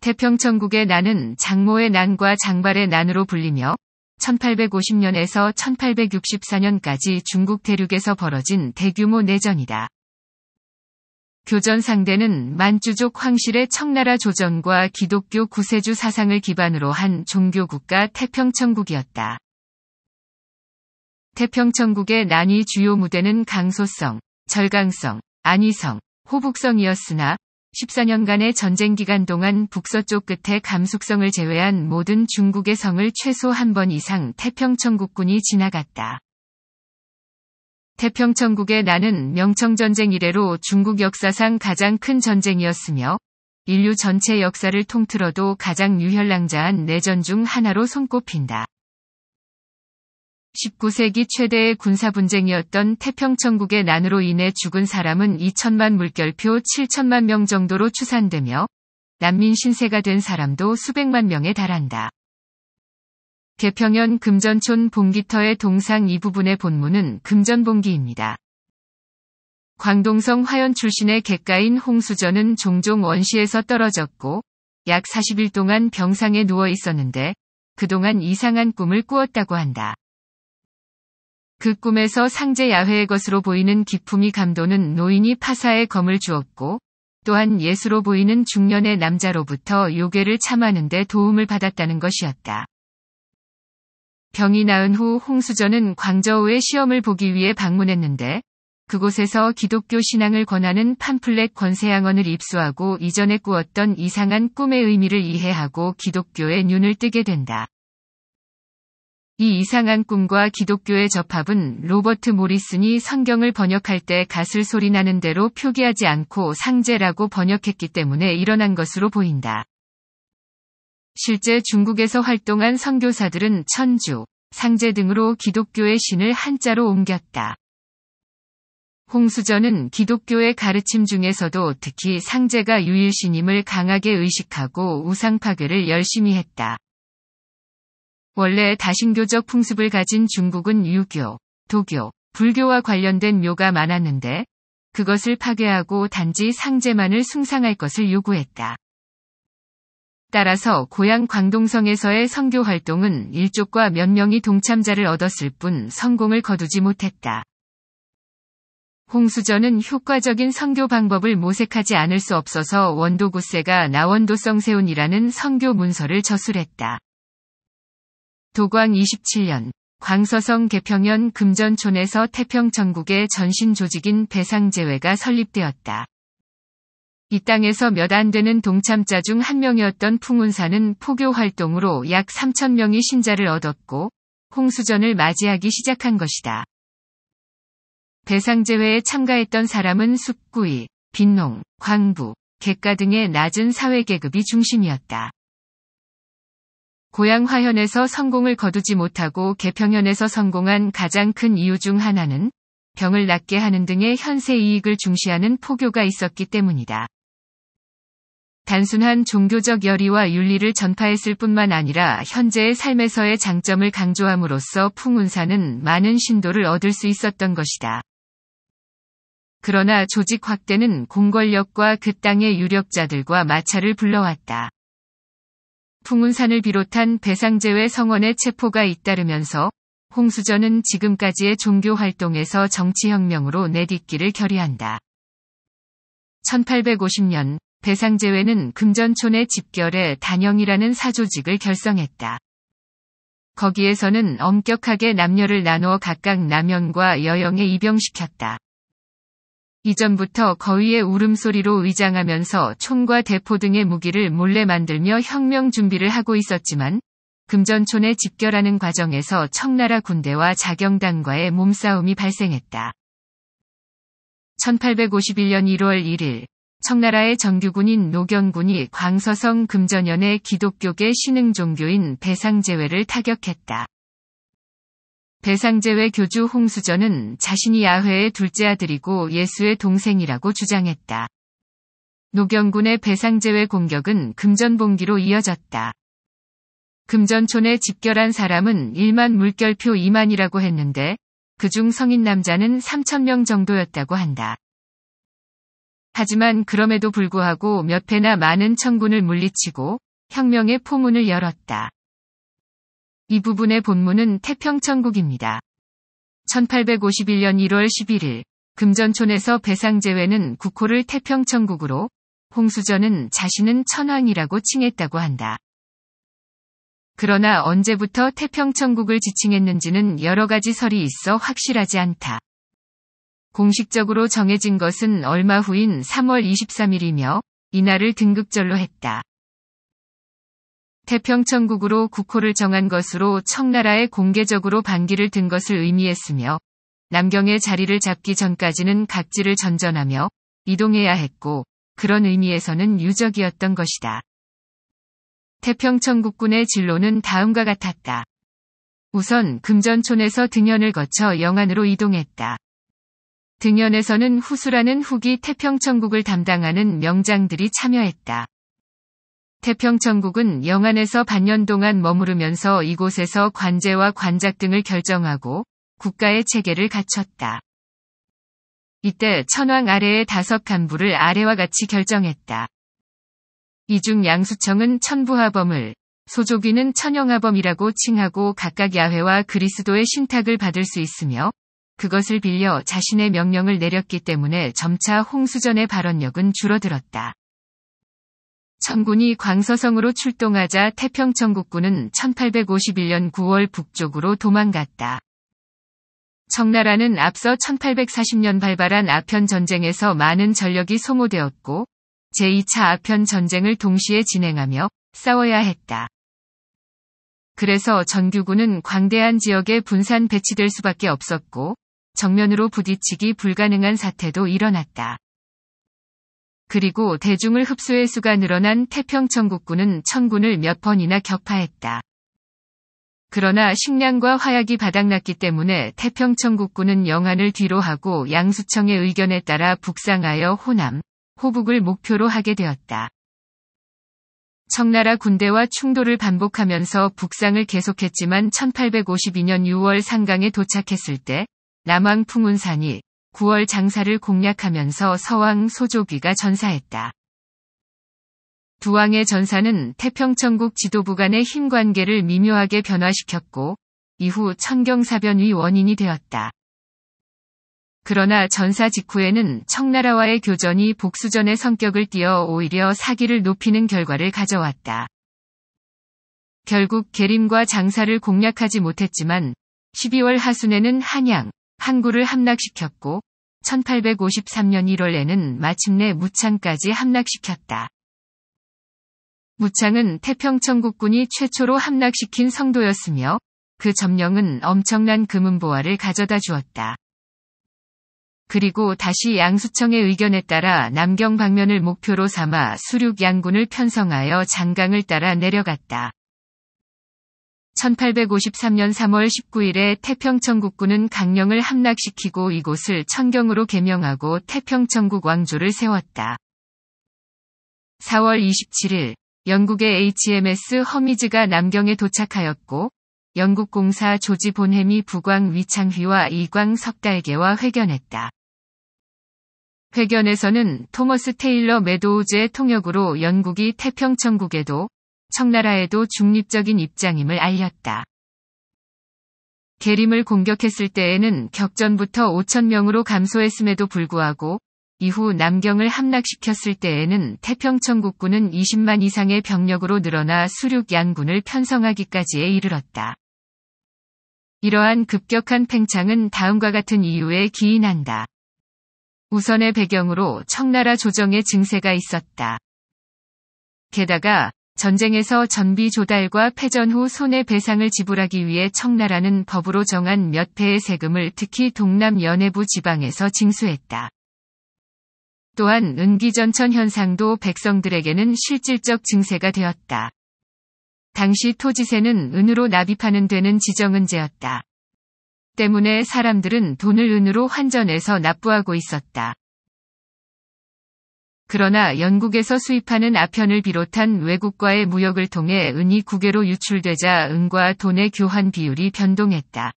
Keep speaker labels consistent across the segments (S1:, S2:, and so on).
S1: 태평천국의 난은 장모의 난과 장발의 난으로 불리며 1850년에서 1864년까지 중국 대륙에서 벌어진 대규모 내전이다. 교전 상대는 만주족 황실의 청나라 조전과 기독교 구세주 사상을 기반으로 한 종교국가 태평천국이었다. 태평천국의 난이 주요 무대는 강소성, 절강성, 안이성, 호북성이었으나 14년간의 전쟁 기간 동안 북서쪽 끝에 감숙성을 제외한 모든 중국의 성을 최소 한 번 이상 태평천국군이 지나갔다. 태평천국의 나는 명청전쟁 이래로 중국 역사상 가장 큰 전쟁이었으며 인류 전체 역사를 통틀어도 가장 유혈낭자한 내전 중 하나로 손꼽힌다. 19세기 최대의 군사 분쟁이었던 태평천국의 난으로 인해 죽은 사람은 2천만 물결표 7천만 명 정도로 추산되며 난민 신세가 된 사람도 수백만 명에 달한다. 개평현 금전촌 봉기터의 동상 이 부분의 본문은 금전봉기입니다. 광동성 화연 출신의 객가인 홍수전은 종종 원시에서 떨어졌고 약 40일 동안 병상에 누워 있었는데 그동안 이상한 꿈을 꾸었다고 한다. 그 꿈에서 상제 야훼의 것으로 보이는 기품이 감도는 노인이 파사에 검을 주었고 또한 예수로 보이는 중년의 남자로부터 요괴를 참하는데 도움을 받았다는 것이었다. 병이 나은 후 홍수전은 광저우의 시험을 보기 위해 방문했는데 그곳에서 기독교 신앙을 권하는 팜플렛 권세양언을 입수하고 이전에 꾸었던 이상한 꿈의 의미를 이해하고 기독교의 눈을 뜨게 된다. 이 이상한 꿈과 기독교의 접합은 로버트 모리슨이 성경을 번역할 때 가슬 소리 나는 대로 표기하지 않고 상제라고 번역했기 때문에 일어난 것으로 보인다. 실제 중국에서 활동한 선교사들은 천주, 상제 등으로 기독교의 신을 한자로 옮겼다. 홍수전은 기독교의 가르침 중에서도 특히 상제가 유일신임을 강하게 의식하고 우상 파괴를 열심히 했다. 원래 다신교적 풍습을 가진 중국은 유교, 도교, 불교와 관련된 묘가 많았는데 그것을 파괴하고 단지 상제만을 숭상할 것을 요구했다. 따라서 고향 광동성에서의 선교 활동은 일족과 몇 명이 동참자를 얻었을 뿐 성공을 거두지 못했다. 홍수전은 효과적인 선교 방법을 모색하지 않을 수 없어서 원도구세가 나원도성세운이라는 선교 문서를 저술했다. 도광 27년 광서성 개평현 금전촌에서 태평천국의 전신 조직인 배상제회가 설립되었다. 이 땅에서 몇 안 되는 동참자 중 한 명이었던 풍운사는 포교 활동으로 약 3천 명이 신자를 얻었고 홍수전을 맞이하기 시작한 것이다. 배상제회에 참가했던 사람은 숙구이, 빈농, 광부, 객가 등의 낮은 사회계급이 중심이었다. 고향 화현에서 성공을 거두지 못하고 개평현에서 성공한 가장 큰 이유 중 하나는 병을 낫게 하는 등의 현세 이익을 중시하는 포교가 있었기 때문이다. 단순한 종교적 열의와 윤리를 전파했을 뿐만 아니라 현재의 삶에서의 장점을 강조함으로써 풍운사는 많은 신도를 얻을 수 있었던 것이다. 그러나 조직 확대는 공권력과 그 땅의 유력자들과 마찰을 불러왔다. 풍운산을 비롯한 배상제외 성원의 체포가 잇따르면서 홍수전은 지금까지의 종교 활동에서 정치혁명으로 내딛기를 결의한다. 1850년 배상제외는 금전촌의 집결에 단영이라는 사조직을 결성했다. 거기에서는 엄격하게 남녀를 나누어 각각 남영과 여영에 입영시켰다. 이전부터 거위의 울음소리로 위장하면서 총과 대포 등의 무기를 몰래 만들며 혁명 준비를 하고 있었지만 금전촌에 집결하는 과정에서 청나라 군대와 자경당과의 몸싸움이 발생했다. 1851년 1월 1일 청나라의 정규군인 노경군이 광서성 금전연의 기독교계 신흥 종교인 배상제회를 타격했다. 배상제외 교주 홍수전은 자신이 야훼의 둘째 아들이고 예수의 동생이라고 주장했다. 노경군의 배상제외 공격은 금전봉기로 이어졌다. 금전촌에 집결한 사람은 1만 물결표 2만이라고 했는데 그중 성인 남자는 3천명 정도였다고 한다. 하지만 그럼에도 불구하고 몇 해나 많은 천군을 물리치고 혁명의 포문을 열었다. 이 부분의 본문은 태평천국입니다. 1851년 1월 11일 금전촌에서 배상제외는 국호를 태평천국으로 홍수전은 자신은 천황이라고 칭했다고 한다. 그러나 언제부터 태평천국을 지칭했는지는 여러 가지 설이 있어 확실하지 않다. 공식적으로 정해진 것은 얼마 후인 3월 23일이며 이날을 등극절로 했다. 태평천국으로 국호를 정한 것으로 청나라에 공개적으로 반기를 든 것을 의미했으며 남경의 자리를 잡기 전까지는 각지를 전전하며 이동해야 했고 그런 의미에서는 유적이었던 것이다. 태평천국군의 진로는 다음과 같았다. 우선 금전촌에서 등현을 거쳐 영안으로 이동했다. 등현에서는 후수라는 후기 태평천국을 담당하는 명장들이 참여했다. 태평천국은 영안에서 반년 동안 머무르면서 이곳에서 관제와 관작 등을 결정하고 국가의 체계를 갖췄다. 이때 천왕 아래의 다섯 간부를 아래와 같이 결정했다. 이 중 양수청은 천부하범을, 소조기는 천영하범이라고 칭하고 각각 야훼와 그리스도의 신탁을 받을 수 있으며 그것을 빌려 자신의 명령을 내렸기 때문에 점차 홍수전의 발언력은 줄어들었다. 청군이 광서성으로 출동하자 태평천국군은 1851년 9월 북쪽으로 도망갔다. 청나라는 앞서 1840년 발발한 아편 전쟁에서 많은 전력이 소모되었고 제2차 아편 전쟁을 동시에 진행하며 싸워야 했다. 그래서 전규군은 광대한 지역에 분산 배치될 수밖에 없었고 정면으로 부딪히기 불가능한 사태도 일어났다. 그리고 대중을 흡수해 수가 늘어난 태평천국군은 천군을 몇 번이나 격파했다. 그러나 식량과 화약이 바닥났기 때문에 태평천국군은 영안을 뒤로하고 양수청의 의견에 따라 북상하여 호남, 호북을 목표로 하게 되었다. 청나라 군대와 충돌을 반복하면서 북상을 계속했지만 1852년 6월 상강에 도착했을 때 남왕 풍운산이 9월 장사를 공략하면서 서왕 소조귀가 전사했다. 두 왕의 전사는 태평천국 지도부 간의 힘 관계를 미묘하게 변화시켰고 이후 천경사변위 원인이 되었다. 그러나 전사 직후에는 청나라와의 교전이 복수전의 성격을 띠어 오히려 사기를 높이는 결과를 가져왔다. 결국 계림과 장사를 공략하지 못했지만 12월 하순에는 한양, 항구를 함락시켰고 1853년 1월에는 마침내 무창까지 함락시켰다. 무창은 태평천국군이 최초로 함락시킨 성도였으며 그 점령은 엄청난 금은보화를 가져다 주었다. 그리고 다시 양수청의 의견에 따라 남경 방면을 목표로 삼아 수륙 양군을 편성하여 장강을 따라 내려갔다. 1853년 3월 19일에 태평천국군은 강령을 함락시키고 이곳을 천경으로 개명하고 태평천국 왕조를 세웠다. 4월 27일 영국의 HMS 허미즈가 남경에 도착하였고 영국 공사 조지 본햄이 부광 위창휘와 이광 석달개와 회견했다. 회견에서는 토머스 테일러 메도우즈의 통역으로 영국이 태평천국에도 청나라에도 중립적인 입장임을 알렸다. 계림을 공격했을 때에는 격전부터 5천명으로 감소했음에도 불구하고 이후 남경을 함락시켰을 때에는 태평천국군은 20만 이상의 병력으로 늘어나 수륙 양군을 편성하기까지에 이르렀다. 이러한 급격한 팽창은 다음과 같은 이유에 기인한다. 우선의 배경으로 청나라 조정의 증세가 있었다. 게다가 전쟁에서 전비 조달과 패전 후 손해배상을 지불하기 위해 청나라는 법으로 정한 몇 배의 세금을 특히 동남 연해부 지방에서 징수했다. 또한 은기전천 현상도 백성들에게는 실질적 증세가 되었다. 당시 토지세는 은으로 납입하는 데는 지정은제였다. 때문에 사람들은 돈을 은으로 환전해서 납부하고 있었다. 그러나 영국에서 수입하는 아편을 비롯한 외국과의 무역을 통해 은이 국외로 유출되자 은과 돈의 교환 비율이 변동했다.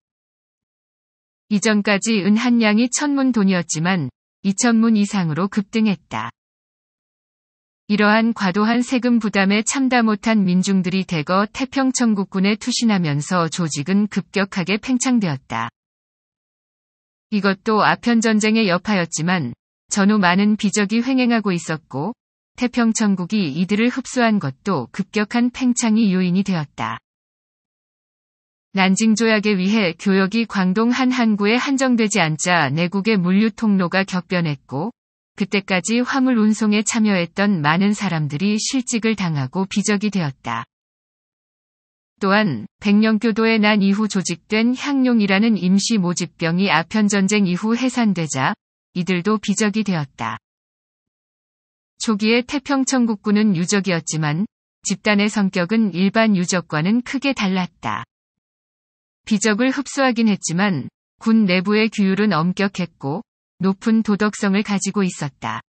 S1: 이전까지 은 한 양이 천문 돈이었지만 2천문 이상으로 급등했다. 이러한 과도한 세금 부담에 참다 못한 민중들이 대거 태평천국군에 투신하면서 조직은 급격하게 팽창되었다. 이것도 아편전쟁의 여파였지만 전후 많은 비적이 횡행하고 있었고 태평천국이 이들을 흡수한 것도 급격한 팽창이 요인이 되었다. 난징 조약에 의해 교역이 광동 한항구에 한정되지 않자 내국의 물류 통로가 격변했고 그때까지 화물 운송에 참여했던 많은 사람들이 실직을 당하고 비적이 되었다. 또한 백령교도에 난 이후 조직된 향룡이라는 임시 모집병이 아편전쟁 이후 해산되자 이들도 비적이 되었다. 초기에 태평천국군은 유적이었지만 집단의 성격은 일반 유적과는 크게 달랐다. 비적을 흡수하긴 했지만 군 내부의 규율은 엄격했고 높은 도덕성을 가지고 있었다.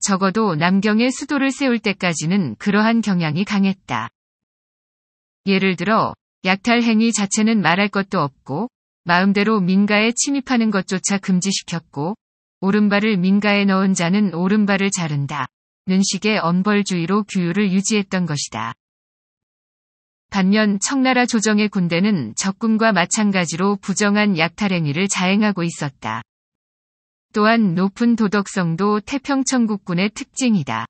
S1: 적어도 남경의 수도를 세울 때까지는 그러한 경향이 강했다. 예를 들어 약탈 행위 자체는 말할 것도 없고 마음대로 민가에 침입하는 것조차 금지시켰고 오른발을 민가에 넣은 자는 오른발을 자른다. 는 식의 엄벌주의로 규율을 유지했던 것이다. 반면 청나라 조정의 군대는 적군과 마찬가지로 부정한 약탈행위를 자행하고 있었다. 또한 높은 도덕성도 태평천국군의 특징이다.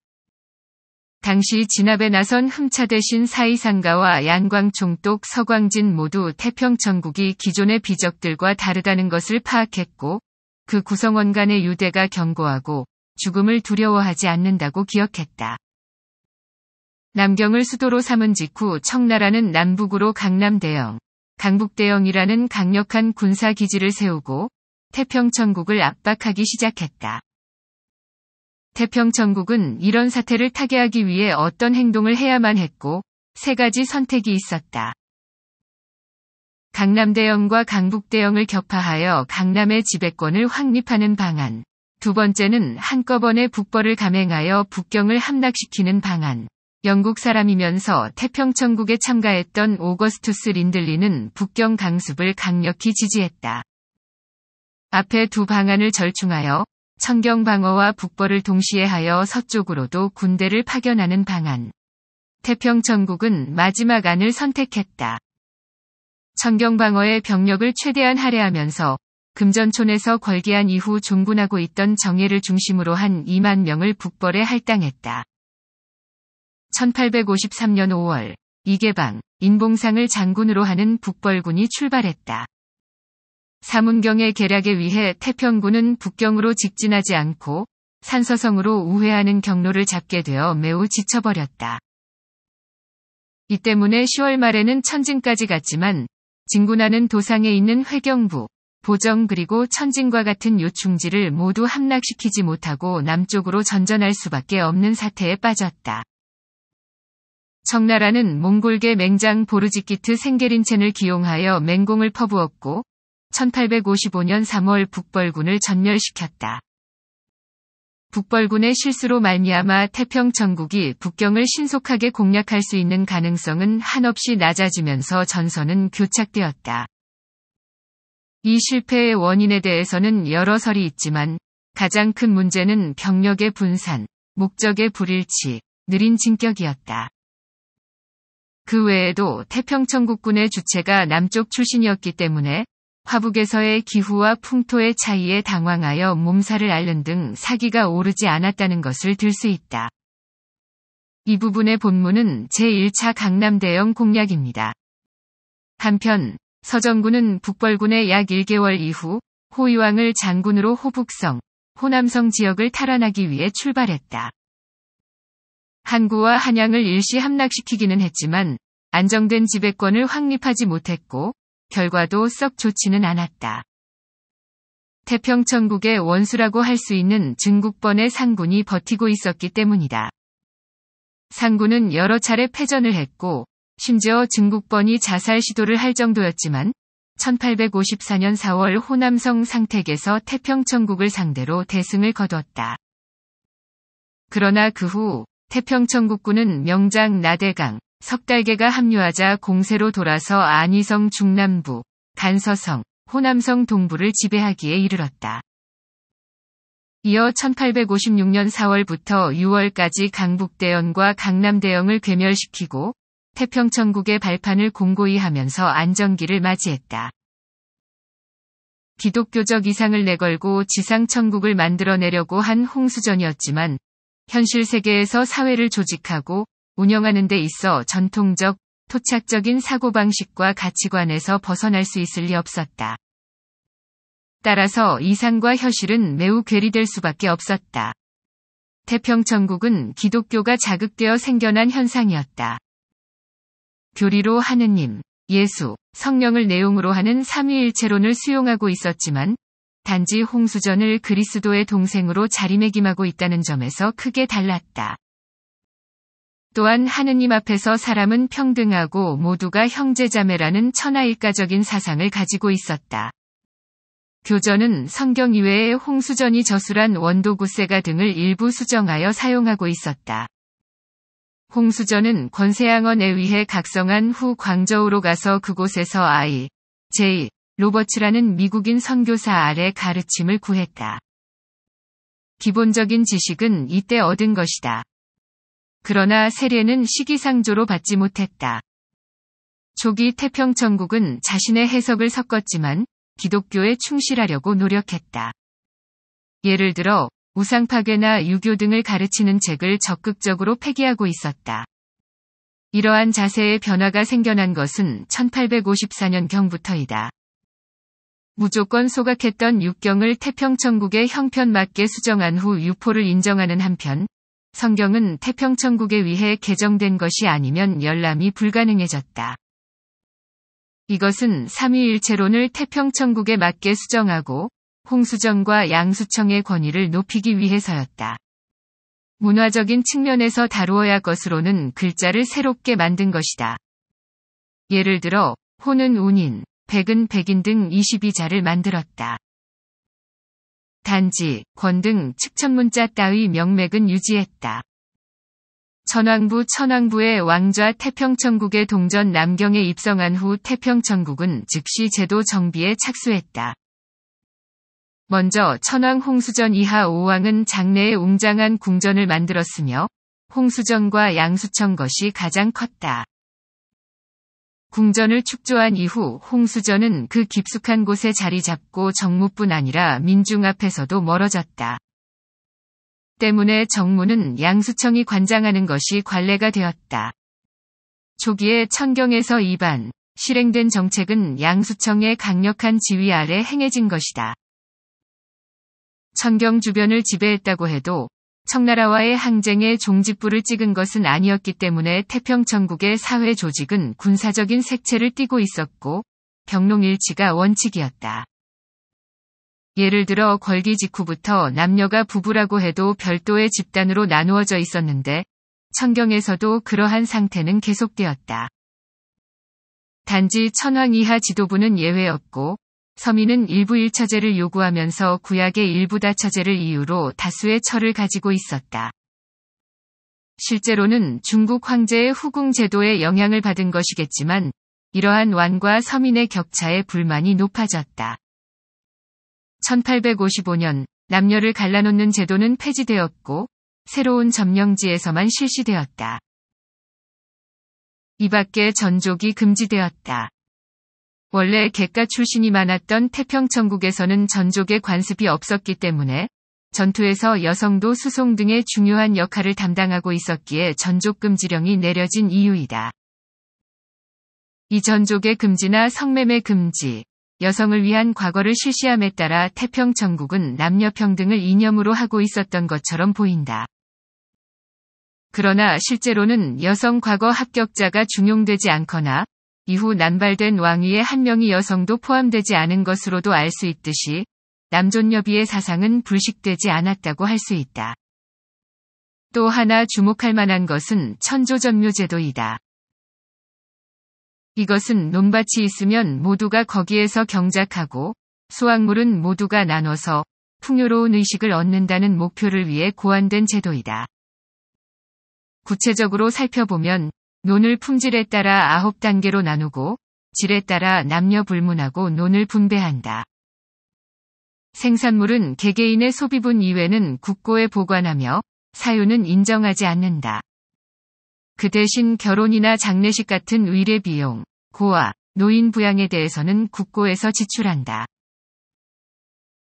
S1: 당시 진압에 나선 흠차 대신 사이상가와 양광총독 서광진 모두 태평천국이 기존의 비적들과 다르다는 것을 파악했고 그 구성원 간의 유대가 견고하고 죽음을 두려워하지 않는다고 기억했다. 남경을 수도로 삼은 직후 청나라는 남북으로 강남대영, 강북대영이라는 강력한 군사기지를 세우고 태평천국을 압박하기 시작했다. 태평 천국은 이런 사태를 타개하기 위해 어떤 행동을 해야만 했고 세 가지 선택이 있었다. 강남대영과 강북대영을 격파하여 강남의 지배권을 확립하는 방안. 두 번째는 한꺼번에 북벌을 감행하여 북경을 함락시키는 방안. 영국 사람이면서 태평천국에 참가했던 오거스투스 린들리는 북경 강습을 강력히 지지했다. 앞에 두 방안을 절충하여 청경 방어와 북벌을 동시에 하여 서쪽으로도 군대를 파견하는 방안. 태평 천국은 마지막 안을 선택했다. 청경 방어의 병력을 최대한 할애하면서 금전촌에서 궐기한 이후 종군하고 있던 정예를 중심으로 한 2만 명을 북벌에 할당했다. 1853년 5월 이계방 인봉상을 장군으로 하는 북벌군이 출발했다. 사문경의 계략에 의해 태평군은 북경으로 직진하지 않고 산서성으로 우회하는 경로를 잡게 되어 매우 지쳐버렸다. 이 때문에 10월 말에는 천진까지 갔지만 진군하는 도상에 있는 회경부, 보정 그리고 천진과 같은 요충지를 모두 함락시키지 못하고 남쪽으로 전전할 수밖에 없는 사태에 빠졌다. 청나라는 몽골계 맹장 보르지키트 생게린첸을 기용하여 맹공을 퍼부었고 1855년 3월 북벌군을 전멸시켰다. 북벌군의 실수로 말미암아 태평 천국이 북경을 신속하게 공략할 수 있는 가능성은 한없이 낮아지면서 전선은 교착되었다. 이 실패의 원인에 대해서는 여러 설이 있지만 가장 큰 문제는 병력의 분산, 목적의 불일치, 느린 진격이었다. 그 외에도 태평천국군의 주체가 남쪽 출신이었기 때문에 화북에서의 기후와 풍토의 차이에 당황하여 몸살을 앓는 등 사기가 오르지 않았다는 것을 들 수 있다. 이 부분의 본문은 제1차 강남대형 공략입니다. 한편 서정군은 북벌군의 약 1개월 이후 호위왕을 장군으로 호북성, 호남성 지역을 탈환하기 위해 출발했다. 한구와 한양을 일시 함락시키기는 했지만 안정된 지배권을 확립하지 못했고 결과도 썩 좋지는 않았다. 태평천국의 원수라고 할 수 있는 증국번의 상군이 버티고 있었기 때문이다. 상군은 여러 차례 패전을 했고 심지어 증국번이 자살 시도를 할 정도였지만 1854년 4월 호남성 상택에서 태평천국을 상대로 대승을 거두었다. 그러나 그 후 태평천국군은 명장 나대강, 석달계가 합류하자 공세로 돌아서 안희성 중남부, 간서성, 호남성 동부를 지배하기에 이르렀다. 이어 1856년 4월부터 6월까지 강북대영과 강남대영을 괴멸시키고 태평천국의 발판을 공고히 하면서 안정기를 맞이했다. 기독교적 이상을 내걸고 지상천국을 만들어내려고 한 홍수전이었지만 현실 세계에서 사회를 조직하고 운영하는 데 있어 전통적, 토착적인 사고방식과 가치관에서 벗어날 수 있을 리 없었다. 따라서 이상과 현실은 매우 괴리될 수밖에 없었다. 태평천국은 기독교가 자극되어 생겨난 현상이었다. 교리로 하느님, 예수, 성령을 내용으로 하는 삼위일체론을 수용하고 있었지만 단지 홍수전을 그리스도의 동생으로 자리매김하고 있다는 점에서 크게 달랐다. 또한 하느님 앞에서 사람은 평등하고 모두가 형제자매라는 천하일가적인 사상을 가지고 있었다. 교전은 성경 이외에 홍수전이 저술한 원도구세가 등을 일부 수정하여 사용하고 있었다. 홍수전은 권세양언에 의해 각성한 후 광저우로 가서 그곳에서 아이, 제이, 로버츠라는 미국인 선교사 아래 가르침을 구했다. 기본적인 지식은 이때 얻은 것이다. 그러나 세례는 시기상조로 받지 못했다. 조기 태평천국은 자신의 해석을 섞었지만 기독교에 충실하려고 노력했다. 예를 들어 우상 파괴나 유교 등을 가르치는 책을 적극적으로 폐기하고 있었다. 이러한 자세의 변화가 생겨난 것은 1854년경부터이다. 무조건 소각했던 육경을 태평천국의 형편 맞게 수정한 후 유포를 인정하는 한편 성경은 태평천국에 의해 개정된 것이 아니면 열람이 불가능해졌다. 이것은 삼위일체론을 태평천국에 맞게 수정하고 홍수정과 양수청의 권위를 높이기 위해서였다. 문화적인 측면에서 다루어야 할 것으로는 글자를 새롭게 만든 것이다. 예를 들어, 호는 운인, 백은 백인 등 22자를 만들었다. 단지, 권 등 측천문자 따위 명맥은 유지했다. 천왕부 천왕부의 왕좌 태평천국의 동전 남경에 입성한 후 태평천국은 즉시 제도 정비에 착수했다. 먼저 천왕 홍수전 이하 5왕은 장래에 웅장한 궁전을 만들었으며 홍수전과 양수천 것이 가장 컸다. 궁전을 축조한 이후 홍수전은 그 깊숙한 곳에 자리 잡고 정무뿐 아니라 민중 앞에서도 멀어졌다. 때문에 정무는 양수청이 관장하는 것이 관례가 되었다. 초기에 천경에서 입반 실행된 정책은 양수청의 강력한 지위 아래 행해진 것이다. 천경 주변을 지배했다고 해도 청나라와의 항쟁의 종지부를 찍은 것은 아니었기 때문에 태평천국의 사회 조직은 군사적인 색채를 띠고 있었고 병농일치가 원칙이었다. 예를 들어 궐기 직후부터 남녀가 부부라고 해도 별도의 집단으로 나누어져 있었는데 천경에서도 그러한 상태는 계속되었다. 단지 천황 이하 지도부는 예외였고 서민은 일부일처제를 요구하면서 구약의 일부다 처제를 이유로 다수의 처를 가지고 있었다. 실제로는 중국 황제의 후궁 제도에 영향을 받은 것이겠지만 이러한 왕과 서민의 격차에 불만이 높아졌다. 1855년 남녀를 갈라놓는 제도는 폐지되었고 새로운 점령지에서만 실시되었다. 이 밖에 전족이 금지되었다. 원래 객가 출신이 많았던 태평천국에서는 전족의 관습이 없었기 때문에 전투에서 여성도 수송 등의 중요한 역할을 담당하고 있었기에 전족 금지령이 내려진 이유이다. 이 전족의 금지나 성매매 금지, 여성을 위한 과거를 실시함에 따라 태평천국은 남녀평등을 이념으로 하고 있었던 것처럼 보인다. 그러나 실제로는 여성 과거 합격자가 중용되지 않거나 이후 난발된 왕위의 한 명이 여성도 포함되지 않은 것으로도 알 수 있듯이 남존여비의 사상은 불식되지 않았다고 할 수 있다. 또 하나 주목할 만한 것은 천조전묘제도이다. 이것은 논밭이 있으면 모두가 거기에서 경작하고 수확물은 모두가 나눠서 풍요로운 의식을 얻는다는 목표를 위해 고안된 제도이다. 구체적으로 살펴보면 논을 품질에 따라 9단계로 나누고 질에 따라 남녀 불문하고 논을 분배한다. 생산물은 개개인의 소비분 이외는 국고에 보관하며 사유는 인정하지 않는다. 그 대신 결혼이나 장례식 같은 의례 비용, 고아, 노인 부양에 대해서는 국고에서 지출한다.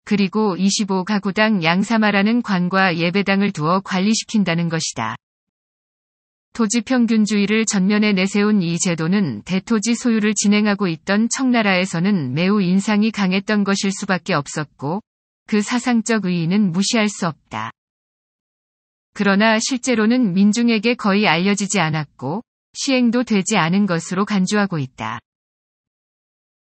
S1: 그리고 25가구당 양사마라는 관과 예배당을 두어 관리시킨다는 것이다. 토지 평균주의를 전면에 내세운 이 제도는 대토지 소유를 진행하고 있던 청나라에서는 매우 인상이 강했던 것일 수밖에 없었고 그 사상적 의의는 무시할 수 없다. 그러나 실제로는 민중에게 거의 알려지지 않았고 시행도 되지 않은 것으로 간주하고 있다.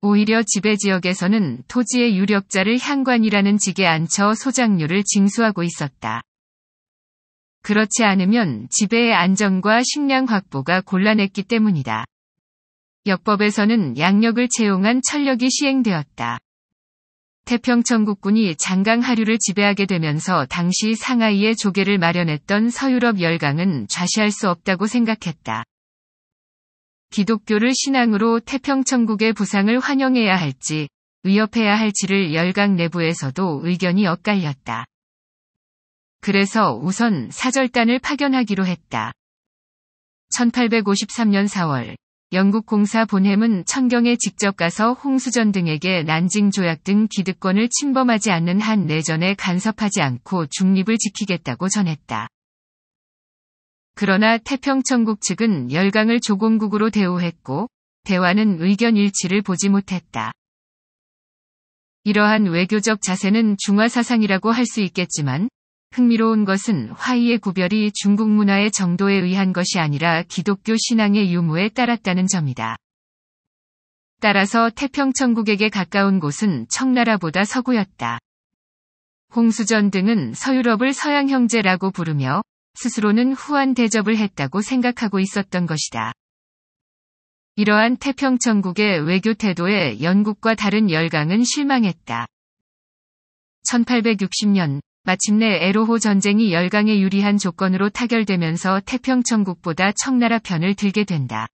S1: 오히려 지배 지역에서는 토지의 유력자를 향관이라는 직에 앉혀 소장료를 징수하고 있었다. 그렇지 않으면 지배의 안정과 식량 확보가 곤란했기 때문이다. 역법에서는 양력을 채용한 철력이 시행되었다. 태평천국군이 장강 하류를 지배하게 되면서 당시 상하이의 조개를 마련했던 서유럽 열강은 좌시할 수 없다고 생각했다. 기독교를 신앙으로 태평천국의 부상을 환영해야 할지 위협해야 할지를 열강 내부에서도 의견이 엇갈렸다. 그래서 우선 사절단을 파견하기로 했다. 1853년 4월 영국 공사 본햄은 천경에 직접 가서 홍수전 등에게 난징 조약 등 기득권을 침범하지 않는 한 내전에 간섭하지 않고 중립을 지키겠다고 전했다. 그러나 태평천국 측은 열강을 조공국으로 대우했고 대화는 의견 일치를 보지 못했다. 이러한 외교적 자세는 중화사상이라고 할 수 있겠지만 흥미로운 것은 화이의 구별이 중국 문화의 정도에 의한 것이 아니라 기독교 신앙의 유무에 따랐다는 점이다. 따라서 태평천국에게 가까운 곳은 청나라보다 서구였다. 홍수전 등은 서유럽을 서양 형제라고 부르며 스스로는 후한 대접을 했다고 생각하고 있었던 것이다. 이러한 태평천국의 외교 태도에 영국과 다른 열강은 실망했다. 1860년 마침내 에로호 전쟁이 열강에 유리한 조건으로 타결되면서 태평천국보다 청나라 편을 들게 된다.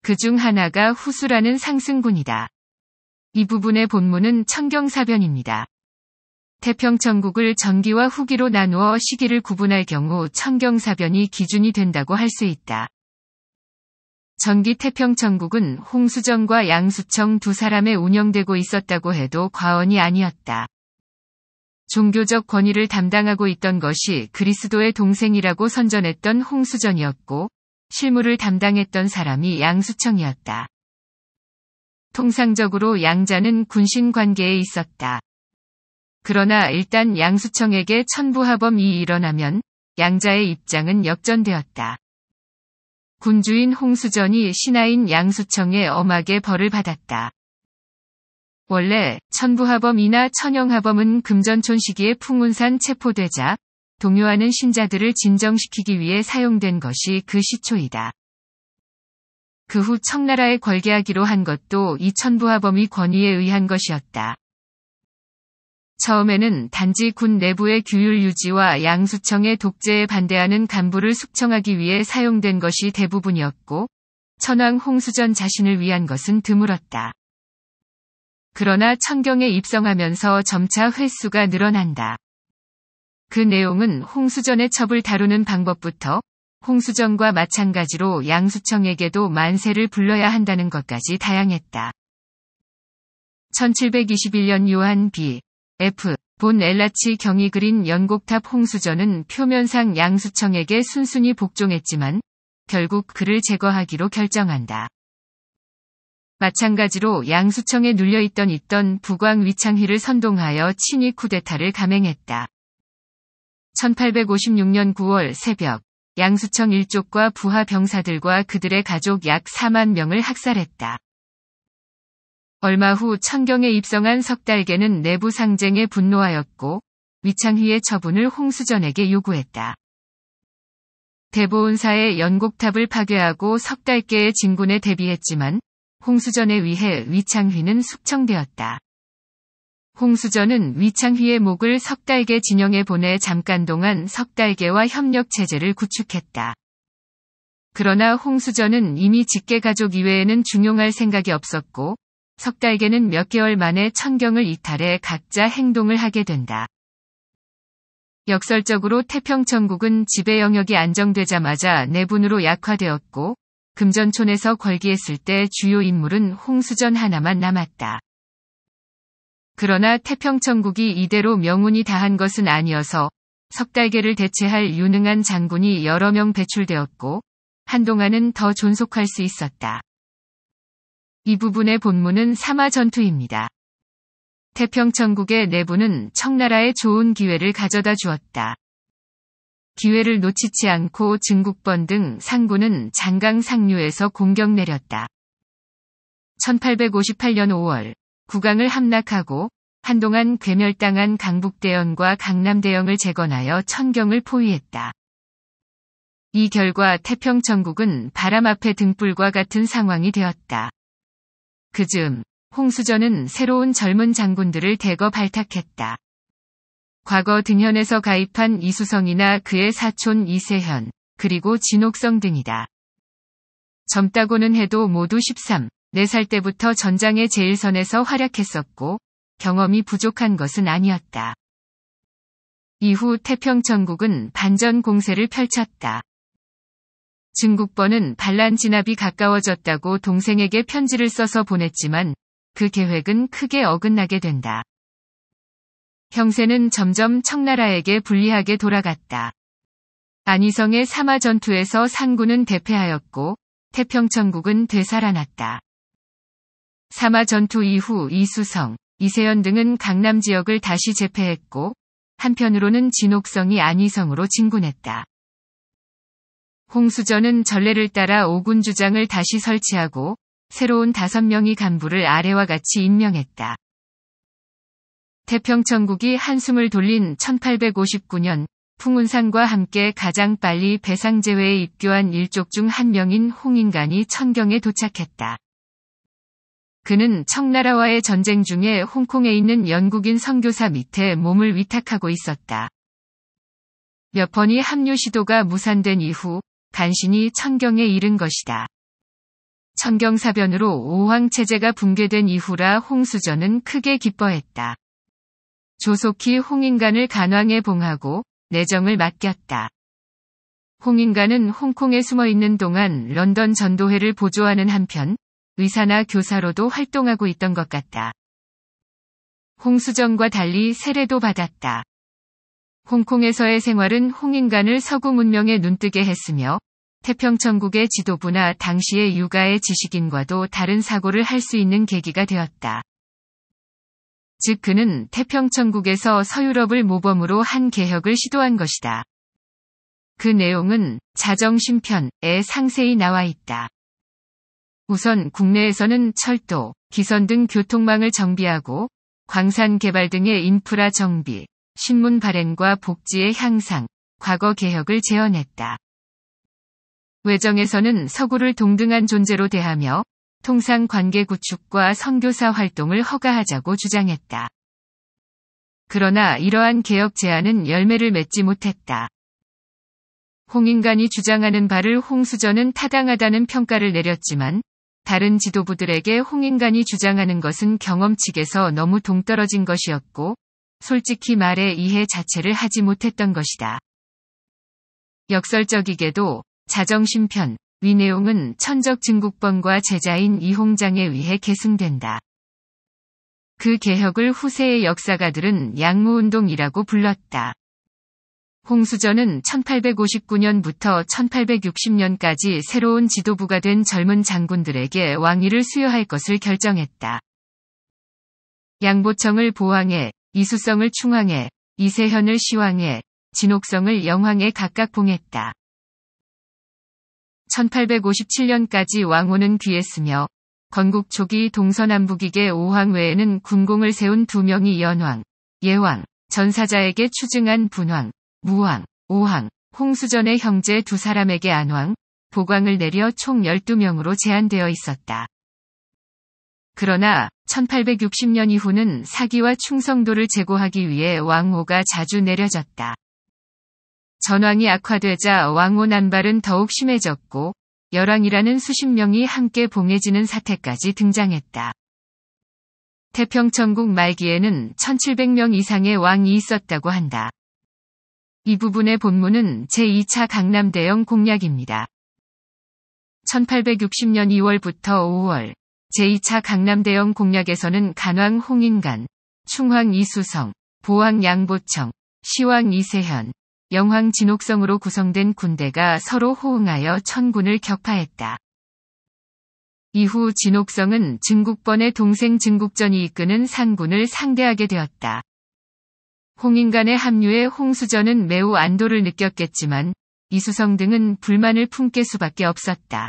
S1: 그 중 하나가 후수라는 상승군이다. 이 부분의 본문은 청경사변입니다. 태평천국을 전기와 후기로 나누어 시기를 구분할 경우 청경사변이 기준이 된다고 할 수 있다. 전기 태평천국은 홍수정과 양수청 두 사람에 운영되고 있었다고 해도 과언이 아니었다. 종교적 권위를 담당하고 있던 것이 그리스도의 동생이라고 선전했던 홍수전이었고 실무를 담당했던 사람이 양수청이었다. 통상적으로 양자는 군신 관계에 있었다. 그러나 일단 양수청에게 천부하범이 일어나면 양자의 입장은 역전되었다. 군주인 홍수전이 신하인 양수청의 엄하게 벌을 받았다. 원래 천부하범이나 천영하범은 금전촌 시기에 풍운산 체포되자 동요하는 신자들을 진정시키기 위해 사용된 것이 그 시초이다. 그 후 청나라에 걸게하기로 한 것도 이천부하범이 권위에 의한 것이었다. 처음에는 단지 군 내부의 규율 유지와 양수청의 독재에 반대하는 간부를 숙청하기 위해 사용된 것이 대부분이었고, 천왕 홍수전 자신을 위한 것은 드물었다. 그러나 천경에 입성하면서 점차 횟수가 늘어난다. 그 내용은 홍수전의 첩을 다루는 방법부터 홍수전과 마찬가지로 양수청에게도 만세를 불러야 한다는 것까지 다양했다. 1721년 요한 B. F. 본 엘라치 경이 그린 연곡탑 홍수전은 표면상 양수청에게 순순히 복종했지만 결국 그를 제거하기로 결정한다. 마찬가지로 양수청에 눌려있던 있던 부광 위창희를 선동하여 친위 쿠데타를 감행했다. 1856년 9월 새벽 양수청 일족과 부하 병사들과 그들의 가족 약 4만 명을 학살했다. 얼마 후 천경에 입성한 석달계는 내부 상쟁에 분노하였고 위창희의 처분을 홍수전에게 요구했다. 대보은사의 연곡탑을 파괴하고 석달계의 진군에 대비했지만 홍수전에 의해 위창휘는 숙청되었다. 홍수전은 위창휘의 목을 석달개 진영에 보내 잠깐 동안 석달개와 협력 체제를 구축했다. 그러나 홍수전은 이미 직계가족 이외에는 중용할 생각이 없었고 석달개는 몇 개월 만에 천경을 이탈해 각자 행동을 하게 된다. 역설적으로 태평천국은 지배 영역이 안정되자마자 내분으로 약화되었고 금전촌에서 궐기했을 때 주요 인물은 홍수전 하나만 남았다. 그러나 태평천국이 이대로 명운이 다한 것은 아니어서 석달계를 대체할 유능한 장군이 여러 명 배출되었고 한동안은 더 존속할 수 있었다. 이 부분의 본문은 사마 전투입니다. 태평천국의 내부는 청나라에 좋은 기회를 가져다 주었다. 기회를 놓치지 않고 증국번 등 상군은 장강 상류에서 공격 내렸다. 1858년 5월 국왕을 함락하고 한동안 괴멸당한 강북대영과 강남대영을 재건하여 천경을 포위했다. 이 결과 태평천국은 바람 앞에 등불과 같은 상황이 되었다. 그즈음 홍수전은 새로운 젊은 장군들을 대거 발탁했다. 과거 등현에서 가입한 이수성이나 그의 사촌 이세현, 그리고 진옥성 등이다. 젊다고는 해도 모두 13, 4살 때부터 전장의 제일선에서 활약했었고 경험이 부족한 것은 아니었다. 이후 태평천국은 반전 공세를 펼쳤다. 증국번은 반란 진압이 가까워졌다고 동생에게 편지를 써서 보냈지만 그 계획은 크게 어긋나게 된다. 형세는 점점 청나라에게 불리하게 돌아갔다. 안희성의 사마 전투에서 상군은 대패하였고 태평천국은 되살아났다. 사마 전투 이후 이수성, 이세연 등은 강남 지역을 다시 재패했고 한편으로는 진옥성이 안희성으로 진군했다. 홍수전은 전례를 따라 오군 주장을 다시 설치하고 새로운 다섯 명의 간부를 아래와 같이 임명했다. 태평천국이 한숨을 돌린 1859년 풍운상과 함께 가장 빨리 배상제회에 입교한 일족 중 한 명인 홍인간이 천경에 도착했다. 그는 청나라와의 전쟁 중에 홍콩에 있는 영국인 선교사 밑에 몸을 위탁하고 있었다. 몇 번이 합류 시도가 무산된 이후 간신히 천경에 이른 것이다. 천경사변으로 오황체제가 붕괴된 이후라 홍수전은 크게 기뻐했다. 조속히 홍인간을 간왕에 봉하고 내정을 맡겼다. 홍인간은 홍콩에 숨어 있는 동안 런던 전도회를 보조하는 한편 의사나 교사로도 활동하고 있던 것 같다. 홍수정과 달리 세례도 받았다. 홍콩에서의 생활은 홍인간을 서구 문명에 눈뜨게 했으며 태평천국의 지도부나 당시의 육아의 지식인과도 다른 사고를 할 수 있는 계기가 되었다. 즉 그는 태평천국에서 서유럽을 모범으로 한 개혁을 시도한 것이다. 그 내용은 자정심편에 상세히 나와 있다. 우선 국내에서는 철도, 기선 등 교통망을 정비하고 광산 개발 등의 인프라 정비, 신문 발행과 복지의 향상, 과거 개혁을 재현했다. 외정에서는 서구를 동등한 존재로 대하며 통상 관계 구축과 선교사 활동을 허가하자고 주장했다. 그러나 이러한 개혁 제안은 열매를 맺지 못했다. 홍인간이 주장하는 바를 홍수전은 타당하다는 평가를 내렸지만 다른 지도부들에게 홍인간이 주장하는 것은 경험 측에서 너무 동떨어진 것이었고 솔직히 말해 이해 자체를 하지 못했던 것이다. 역설적이게도 자정심편, 위내용은 천적 증국번과 제자인 이홍장에 의해 계승된다. 그 개혁을 후세의 역사가들은 양무운동이라고 불렀다. 홍수전은 1859년부터 1860년까지 새로운 지도부가 된 젊은 장군들에게 왕위를 수여할 것을 결정했다. 양보청을 보왕해, 이수성을 충왕해, 이세현을 시황해 진옥성을 영황에 각각 봉했다. 1857년까지 왕호는 귀했으며 건국 초기 동서남북이계 5황 외에는 군공을 세운 두 명이 연왕, 예왕, 전사자에게 추증한 분왕, 무왕, 오왕, 홍수전의 형제 두 사람에게 안왕, 보광을 내려 총 12명으로 제한되어 있었다. 그러나 1860년 이후는 사기와 충성도를 제고하기 위해 왕호가 자주 내려졌다. 전황이 악화되자 왕호 난발은 더욱 심해졌고 열왕이라는 수십 명이 함께 봉해지는 사태까지 등장했다. 태평천국 말기에는 1700명 이상의 왕이 있었다고 한다. 이 부분의 본문은 제2차 강남대영 공략입니다. 1860년 2월부터 5월 제2차 강남대영 공략에서는 간왕 홍인간, 충황 이수성, 보왕 양보청, 시왕 이세현, 영황 진옥성으로 구성된 군대가 서로 호응하여 천군을 격파했다. 이후 진옥성은 증국번의 동생 증국전이 이끄는 상군을 상대하게 되었다. 홍인간의 합류에 홍수전은 매우 안도를 느꼈겠지만 이수성 등은 불만을 품게 수밖에 없었다.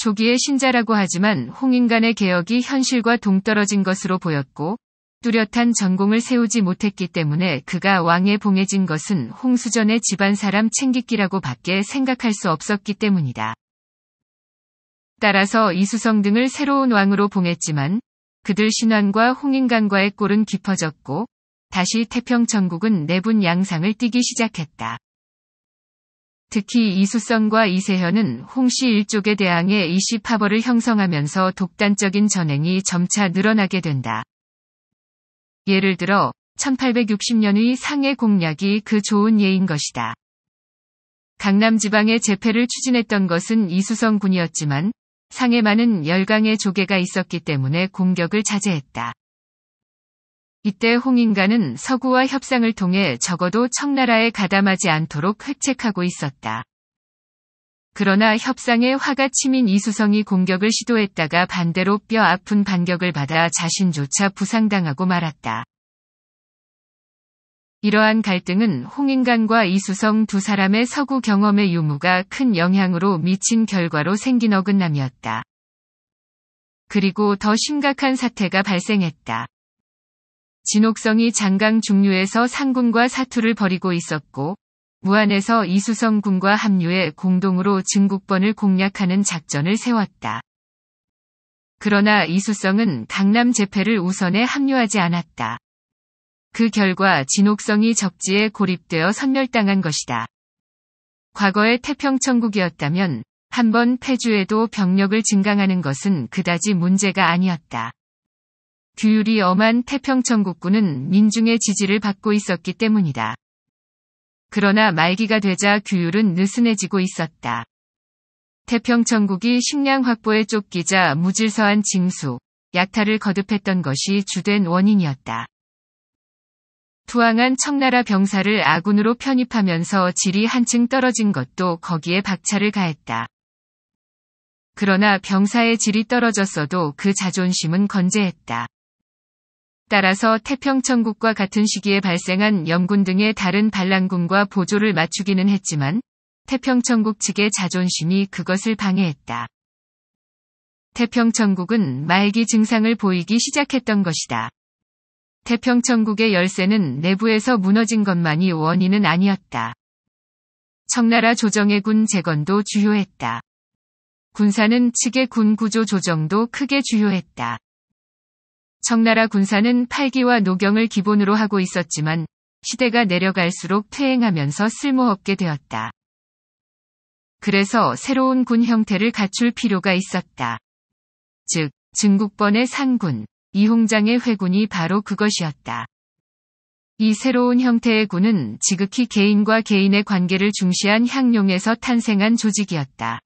S1: 초기의 신자라고 하지만 홍인간의 개혁이 현실과 동떨어진 것으로 보였고 뚜렷한 전공을 세우지 못했기 때문에 그가 왕에 봉해진 것은 홍수전의 집안 사람 챙기기라고 밖에 생각할 수 없었기 때문이다. 따라서 이수성 등을 새로운 왕으로 봉했지만 그들 신왕과 홍인간과의 꼴은 깊어졌고 다시 태평천국은 내분 양상을 띠기 시작했다. 특히 이수성과 이세현은 홍씨 일족에 대항해 이시파벌을 형성하면서 독단적인 전행이 점차 늘어나게 된다. 예를 들어 1860년의 상해 공략이 그 좋은 예인 것이다. 강남 지방의 재패를 추진했던 것은 이수성 군이었지만 상해만은 열강의 조개가 있었기 때문에 공격을 자제했다. 이때 홍인가는 서구와 협상을 통해 적어도 청나라에 가담하지 않도록 획책하고 있었다. 그러나 협상에 화가 치민 이수성이 공격을 시도했다가 반대로 뼈 아픈 반격을 받아 자신조차 부상당하고 말았다. 이러한 갈등은 홍인간과 이수성 두 사람의 서구 경험의 유무가 큰 영향으로 미친 결과로 생긴 어긋남이었다. 그리고 더 심각한 사태가 발생했다. 진옥성이 장강 중류에서 상군과 사투를 벌이고 있었고 무안에서 이수성 군과 합류해 공동으로 증국번을 공략하는 작전을 세웠다. 그러나 이수성은 강남 재패를 우선에 합류하지 않았다. 그 결과 진옥성이 적지에 고립되어 선멸당한 것이다. 과거의 태평천국이었다면 한 번 패주에도 병력을 증강하는 것은 그다지 문제가 아니었다. 규율이 엄한 태평천국군은 민중의 지지를 받고 있었기 때문이다. 그러나 말기가 되자 규율은 느슨해지고 있었다. 태평천국이 식량 확보에 쫓기자 무질서한 징수, 약탈을 거듭했던 것이 주된 원인이었다. 투항한 청나라 병사를 아군으로 편입하면서 질이 한층 떨어진 것도 거기에 박차를 가했다. 그러나 병사의 질이 떨어졌어도 그 자존심은 건재했다. 따라서 태평천국과 같은 시기에 발생한 영군 등의 다른 반란군과 보조를 맞추기는 했지만 태평천국 측의 자존심이 그것을 방해했다. 태평천국은 말기 증상을 보이기 시작했던 것이다. 태평천국의 열쇠는 내부에서 무너진 것만이 원인은 아니었다. 청나라 조정의 군 재건도 주요했다. 군사는 측의 군 구조 조정도 크게 주요했다. 청나라 군사는 팔기와 노경을 기본으로 하고 있었지만 시대가 내려갈수록 퇴행하면서 쓸모없게 되었다. 그래서 새로운 군 형태를 갖출 필요가 있었다. 즉, 증국번의 상군, 이홍장의 회군이 바로 그것이었다. 이 새로운 형태의 군은 지극히 개인과 개인의 관계를 중시한 향룡에서 탄생한 조직이었다.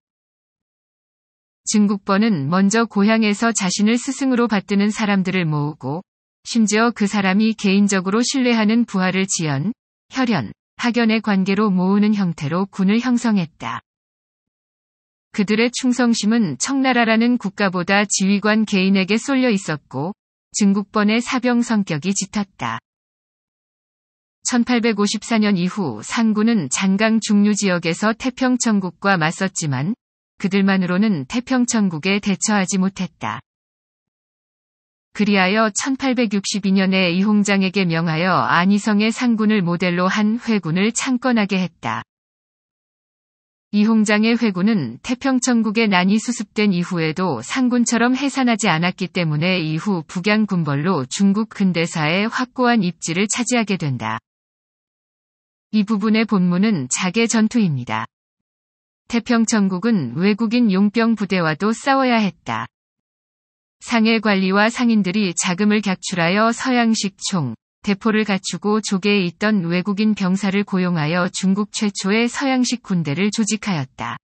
S1: 증국번은 먼저 고향에서 자신을 스승으로 받드는 사람들을 모으고 심지어 그 사람이 개인적으로 신뢰하는 부하를 지연, 혈연, 학연의 관계로 모으는 형태로 군을 형성했다. 그들의 충성심은 청나라라는 국가보다 지휘관 개인에게 쏠려 있었고 증국번의 사병 성격이 짙었다. 1854년 이후 상군은 장강 중류 지역에서 태평천국과 맞섰지만 그들만으로는 태평천국에 대처하지 못했다. 그리하여 1862년에 이홍장에게 명하여 안희성의 상군을 모델로 한 회군을 창건하게 했다. 이홍장의 회군은 태평천국의 난이 수습된 이후에도 상군처럼 해산하지 않았기 때문에 이후 북양군벌로 중국 근대사의 확고한 입지를 차지하게 된다. 이 부분의 본문은 자개 전투입니다. 태평천국은 외국인 용병 부대와도 싸워야 했다. 상해 관리와 상인들이 자금을 객출하여 서양식 총, 대포를 갖추고 조개에 있던 외국인 병사를 고용하여 중국 최초의 서양식 군대를 조직하였다.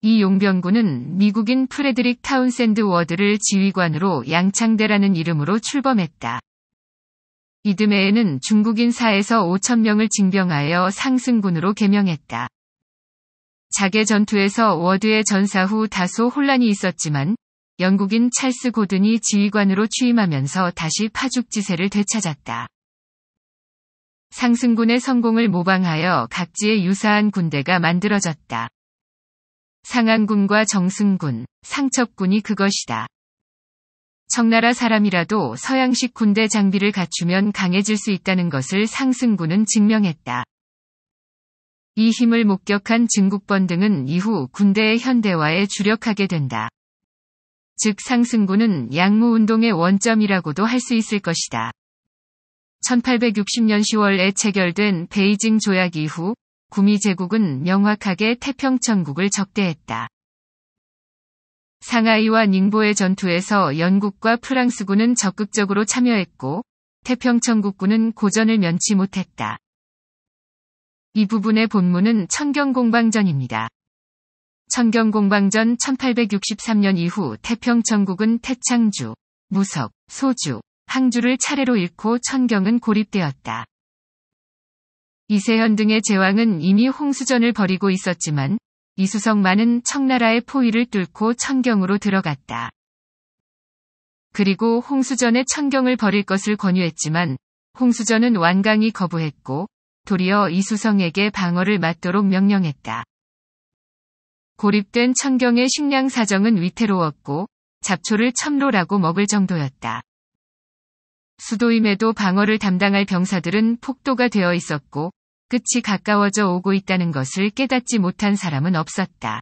S1: 이 용병군은 미국인 프레드릭 타운샌드 워드를 지휘관으로 양창대라는 이름으로 출범했다. 이듬해에는 중국인 사에서 5천명을 징병하여 상승군으로 개명했다. 자개 전투에서 워드의 전사 후 다소 혼란이 있었지만 영국인 찰스 고든이 지휘관으로 취임하면서 다시 파죽지세를 되찾았다. 상승군의 성공을 모방하여 각지에 유사한 군대가 만들어졌다. 상한군과 정승군, 상첩군이 그것이다. 청나라 사람이라도 서양식 군대 장비를 갖추면 강해질 수 있다는 것을 상승군은 증명했다. 이 힘을 목격한 증국번 등은 이후 군대의 현대화에 주력하게 된다. 즉 상승군은 양무운동의 원점이라고도 할 수 있을 것이다. 1860년 10월에 체결된 베이징 조약 이후 구미 제국은 명확하게 태평천국을 적대했다. 상하이와 닝보의 전투에서 영국과 프랑스군은 적극적으로 참여했고 태평천국군은 고전을 면치 못했다. 이 부분의 본문은 청경공방전입니다. 청경공방전 1863년 이후 태평천국은 태창주, 무석, 소주, 항주를 차례로 잃고 천경은 고립되었다. 이세현 등의 제왕은 이미 홍수전을 벌이고 있었지만 이수성만은 청나라의 포위를 뚫고 천경으로 들어갔다. 그리고 홍수전에 천경을 벌일 것을 권유했지만 홍수전은 완강히 거부했고 도리어 이수성에게 방어를 맡도록 명령했다. 고립된 천경의 식량 사정은 위태로웠고 잡초를 참로라고 먹을 정도였다. 수도임에도 방어를 담당할 병사들은 폭도가 되어 있었고 끝이 가까워져 오고 있다는 것을 깨닫지 못한 사람은 없었다.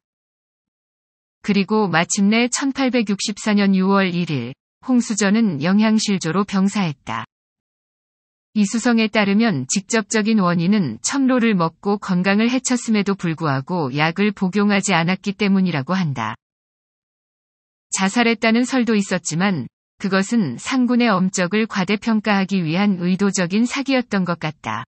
S1: 그리고 마침내 1864년 6월 1일 홍수전은 영향실조로 병사했다. 이수성에 따르면 직접적인 원인은 첨로를 먹고 건강을 해쳤음에도 불구하고 약을 복용하지 않았기 때문이라고 한다. 자살했다는 설도 있었지만 그것은 상군의 엄적을 과대평가하기 위한 의도적인 사기였던 것 같다.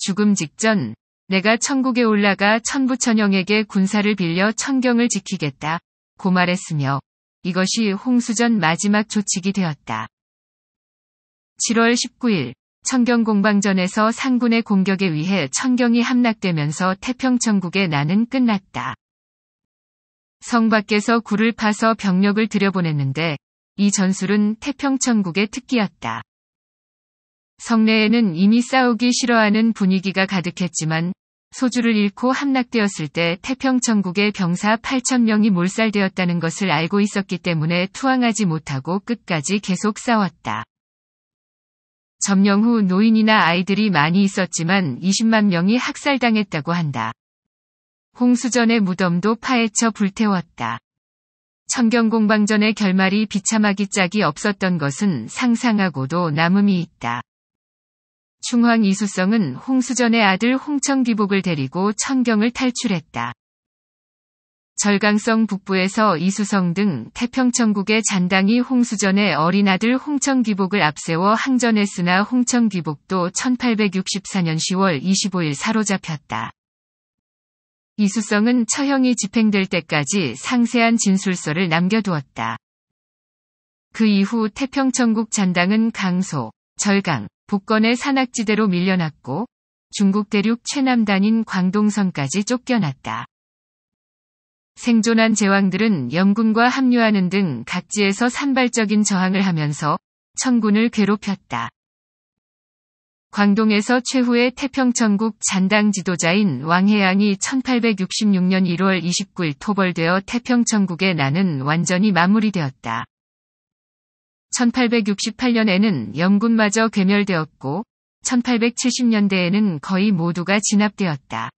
S1: 죽음 직전 내가 천국에 올라가 천부천영에게 군사를 빌려 천경을 지키겠다. 고 말했으며 이것이 홍수전 마지막 조칙이 되었다. 7월 19일 청경 공방전에서 상군의 공격에 의해 청경이 함락되면서 태평천국의 난은 끝났다. 성 밖에서 굴을 파서 병력을 들여보냈는데 이 전술은 태평천국의 특기였다. 성내에는 이미 싸우기 싫어하는 분위기가 가득했지만 소주를 잃고 함락되었을 때 태평천국의 병사 8천명이 몰살되었다는 것을 알고 있었기 때문에 투항하지 못하고 끝까지 계속 싸웠다. 점령 후 노인이나 아이들이 많이 있었지만 20만 명이 학살당했다고 한다. 홍수전의 무덤도 파헤쳐 불태웠다. 청경공방전의 결말이 비참하기 짝이 없었던 것은 상상하고도 남음이 있다. 충황 이수성은 홍수전의 아들 홍청기복을 데리고 청경을 탈출했다. 절강성 북부에서 이수성 등 태평천국의 잔당이 홍수전에 어린아들 홍천귀복을 앞세워 항전했으나 홍천귀복도 1864년 10월 25일 사로잡혔다. 이수성은 처형이 집행될 때까지 상세한 진술서를 남겨두었다. 그 이후 태평천국 잔당은 강소, 절강, 북건의 산악지대로 밀려났고 중국 대륙 최남단인 광동성까지 쫓겨났다. 생존한 제왕들은 영군과 합류하는 등 각지에서 산발적인 저항을 하면서 청군을 괴롭혔다. 광동에서 최후의 태평천국 잔당 지도자인 왕해양이 1866년 1월 29일 토벌되어 태평천국의 난은 완전히 마무리되었다. 1868년에는 영군마저 괴멸되었고 1870년대에는 거의 모두가 진압되었다.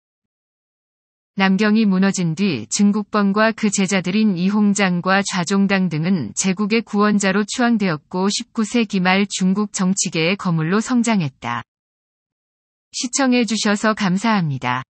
S1: 남경이 무너진 뒤 증국범과 그 제자들인 이홍장과 좌종당 등은 제국의 구원자로 추앙되었고 19세기 말 중국 정치계의 거물로 성장했다. 시청해주셔서
S2: 감사합니다.